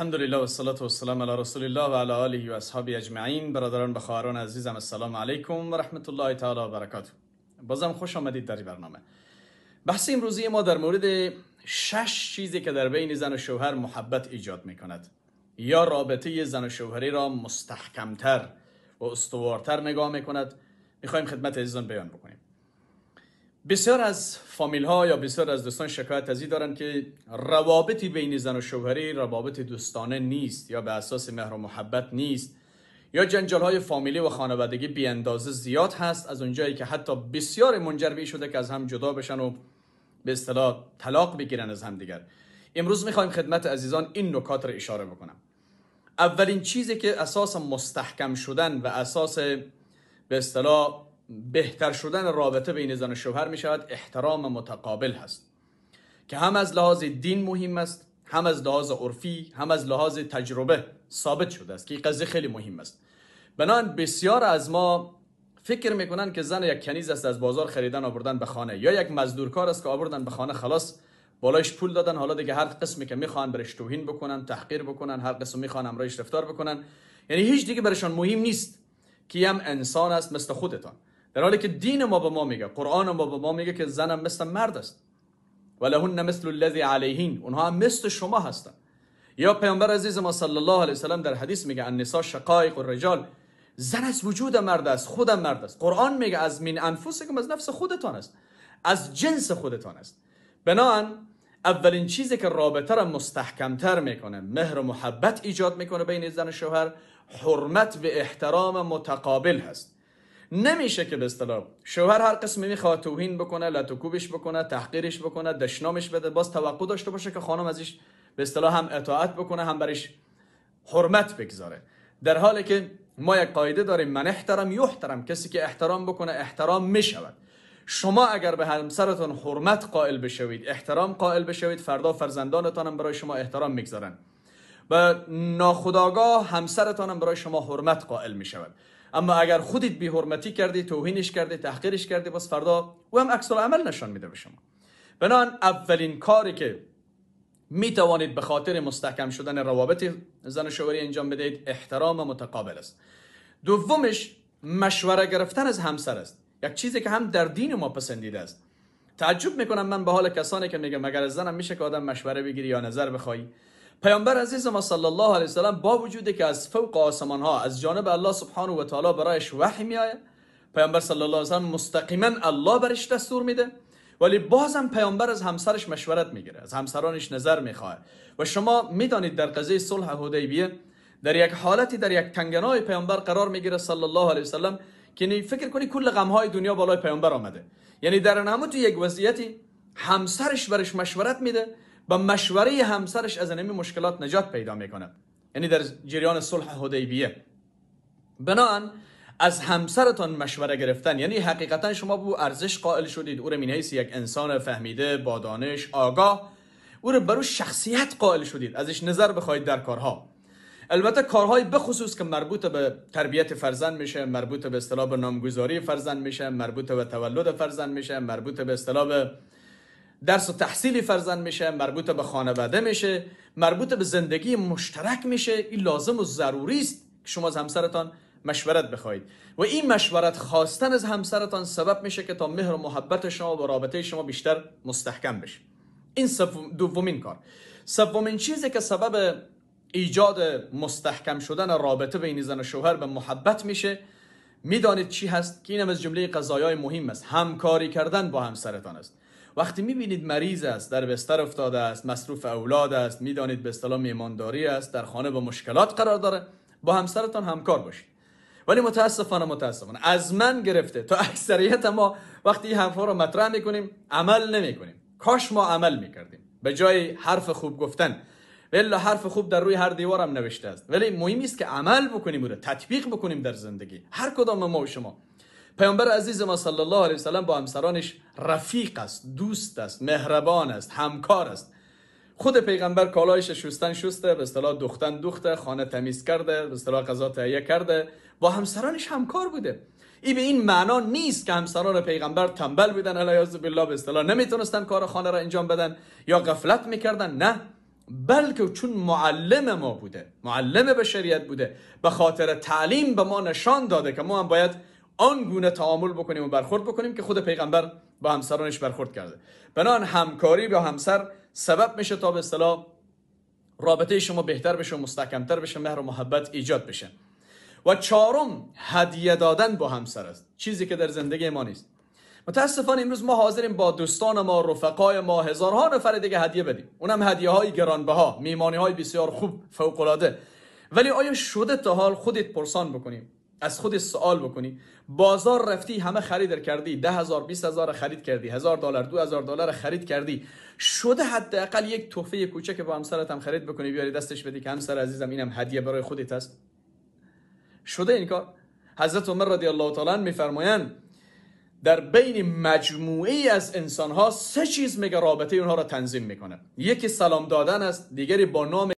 الحمدلله و صلات و سلام علی رسول الله و علی آله و اصحابی اجمعین برادران و خواهران عزیزم السلام علیکم و رحمت الله تعالی و برکاته بازم خوش آمدید در برنامه بحث امروزی ما در مورد شش چیزی که در بین زن و شوهر محبت ایجاد می کند یا رابطه زن و شوهری را مستحکمتر و استوارتر نگاه می کند میخوایم خدمت عزیزان بیان بکنیم بسیار از فامیل ها یا بسیار از دوستان شکایت ازی دارن که روابطی بین زن و شوهری روابط دوستانه نیست یا به اساس مهر و محبت نیست یا جنجال های فامیلی و خانوادگی بی اندازه زیاد هست از اونجایی که حتی بسیار منجر به شده که از هم جدا بشن و به اصطلاح طلاق بگیرن از دیگر امروز میخوایم خدمت عزیزان این نکات را اشاره بکنم اولین چیزی که اساس مستحکم شدن و اساس به اصطلاح بهتر شدن رابطه بین زن و شوهر می شود احترام متقابل هست که هم از لحاظ دین مهم است هم از لحاظ عرفی هم از لحاظ تجربه ثابت شده است که این قضیه خیلی مهم است بنان بسیار از ما فکر میکنن که زن یک کنیز است از بازار خریدن آوردن به خانه یا یک کار است که آوردن به خانه خلاص بالایش پول دادن حالا دیگه هر قسمی که میخوان برش توهین بکنن تحقیر بکنن هر قسم میخوان امرایش رفتار بکنن یعنی هیچ دیگه برشان مهم نیست که هم انسان است مثل خودتان در حالی که دین ما به ما میگه قرآن ما به ما میگه که هم مثل مرد است ولهن مثل الذی علیهین اونها هم مثل شما هستن یا پیامبر عزیز ما صلی الله علیه و در حدیث میگه النساء شقایق الرجال زن از وجود مرد است خودم مرد است قرآن میگه از من انفسکم از نفس خودتان است از جنس خودتان است بنان اولین چیزی که رابطه را مستحکمتر میکنه مهر و محبت ایجاد میکنه بین زن و شوهر حرمت و احترام متقابل هست نمیشه که به اصطلاح شوهر هر قسمی میخواد توهین بکنه لتوکوبش بکنه تحقیرش بکنه دشنامش بده باز توقع داشته باشه که خانم ازش به اصطلاح هم اطاعت بکنه هم برش حرمت بگذاره در حالی که ما یک قاعده داریم من احترم یحترم کسی که احترام بکنه احترام میشود شما اگر به همسرتون حرمت قائل بشوید احترام قائل بشوید فردا فرزندانتان هم برای شما احترام میگذارن و ناخداگاه همسرتان هم برای شما حرمت قائل میشود اما اگر خودت بی حرمتی کردی توهینش کردی تحقیرش کردی بس فردا او هم عکس عمل نشان میده به شما بنان اولین کاری که می توانید به خاطر مستحکم شدن روابط زن و شوهری انجام بدهید احترام متقابل است دومش مشوره گرفتن از همسر است یک چیزی که هم در دین ما پسندیده است تعجب میکنم من به حال کسانی که میگه مگر زنم میشه که آدم مشوره بگیری یا نظر بخوای پیامبر عزیز ما صلی الله علیه وسلم با وجودی که از فوق آسمان ها از جانب الله سبحانه و تعالی برایش وحی می آید پیامبر صلی الله علیه وسلم مستقیما الله برش دستور میده ولی بازم پیامبر از همسرش مشورت میگیره از همسرانش نظر میخواه و شما میدانید در قضیه صلح حدیبیه در یک حالتی در یک تنگنای پیامبر قرار میگیره صلی الله علیه وسلم که فکر کنی کل های دنیا بالای پیامبر آمده یعنی در یک وضعیتی همسرش برش مشورت میده با مشوره همسرش از نمی مشکلات نجات پیدا میکنه یعنی در جریان صلح حدیبیه بنان از همسرتان مشوره گرفتن یعنی حقیقتا شما به ارزش قائل شدید او رو یک انسان فهمیده با دانش آگاه او رو برو شخصیت قائل شدید ازش نظر بخواید در کارها البته کارهای بخصوص که مربوط به تربیت فرزند میشه مربوط به اصطلاح نامگذاری فرزند میشه مربوط به تولد فرزند میشه مربوط به اصطلاح درس و تحصیلی فرزند میشه مربوط به خانواده میشه مربوط به زندگی مشترک میشه این لازم و ضروری است که شما از همسرتان مشورت بخواید و این مشورت خواستن از همسرتان سبب میشه که تا مهر و محبت شما و رابطه شما بیشتر مستحکم بشه این دومین کار سومین چیزی که سبب ایجاد مستحکم شدن رابطه بین زن و شوهر به محبت میشه میدانید چی هست که اینم از جمله قضایای مهم است همکاری کردن با همسرتان است وقتی میبینید مریض است در بستر افتاده است مصروف اولاد است میدانید به اصطلاح میمانداری است در خانه با مشکلات قرار داره با همسرتان همکار باشید ولی متاسفانه متاسفانه از من گرفته تا اکثریت ما وقتی این حرفا رو مطرح میکنیم عمل نمیکنیم کاش ما عمل میکردیم به جای حرف خوب گفتن ولی حرف خوب در روی هر دیوارم نوشته است ولی مهم است که عمل بکنیم و تطبیق بکنیم در زندگی هر کدام ما و شما پیامبر عزیز ما صلی الله علیه وسلم با همسرانش رفیق است دوست است مهربان است همکار است خود پیغمبر کالایش شستن شسته به اصطلاح دختن دوخته خانه تمیز کرده به اصطلاح غذا تهیه کرده با همسرانش همکار بوده ای به این معنا نیست که همسران پیغمبر تنبل بودن از بالله به اصطلاح نمیتونستن کار خانه را انجام بدن یا غفلت میکردن نه بلکه چون معلم ما بوده معلم به بوده به خاطر تعلیم به ما نشان داده که ما هم باید آن گونه تعامل بکنیم و برخورد بکنیم که خود پیغمبر با همسرانش برخورد کرده بنان همکاری با همسر سبب میشه تا به اصطلاح رابطه شما بهتر بشه و مستحکمتر بشه مهر و محبت ایجاد بشه و چهارم هدیه دادن با همسر است چیزی که در زندگی ما نیست متاسفانه امروز ما حاضریم با دوستان ما رفقای ما هزارها نفر دیگه هدیه بدیم اونم هدیه های گرانبها میمانی های بسیار خوب فوق ولی آیا شده تا حال خودت پرسان بکنیم از خود سوال بکنی بازار رفتی همه خرید کردی ده هزار بیست هزار خرید کردی هزار دلار دو هزار دلار خرید کردی شده حداقل یک تحفه کوچک با همسرت هم خرید بکنی بیاری دستش بدی که همسر عزیزم اینم هدیه برای خودت است شده این کار حضرت عمر رضی الله تعالی میفرمایند در بین مجموعی از انسان ها سه چیز میگه رابطه اونها را تنظیم میکنه یکی سلام دادن است دیگری با نام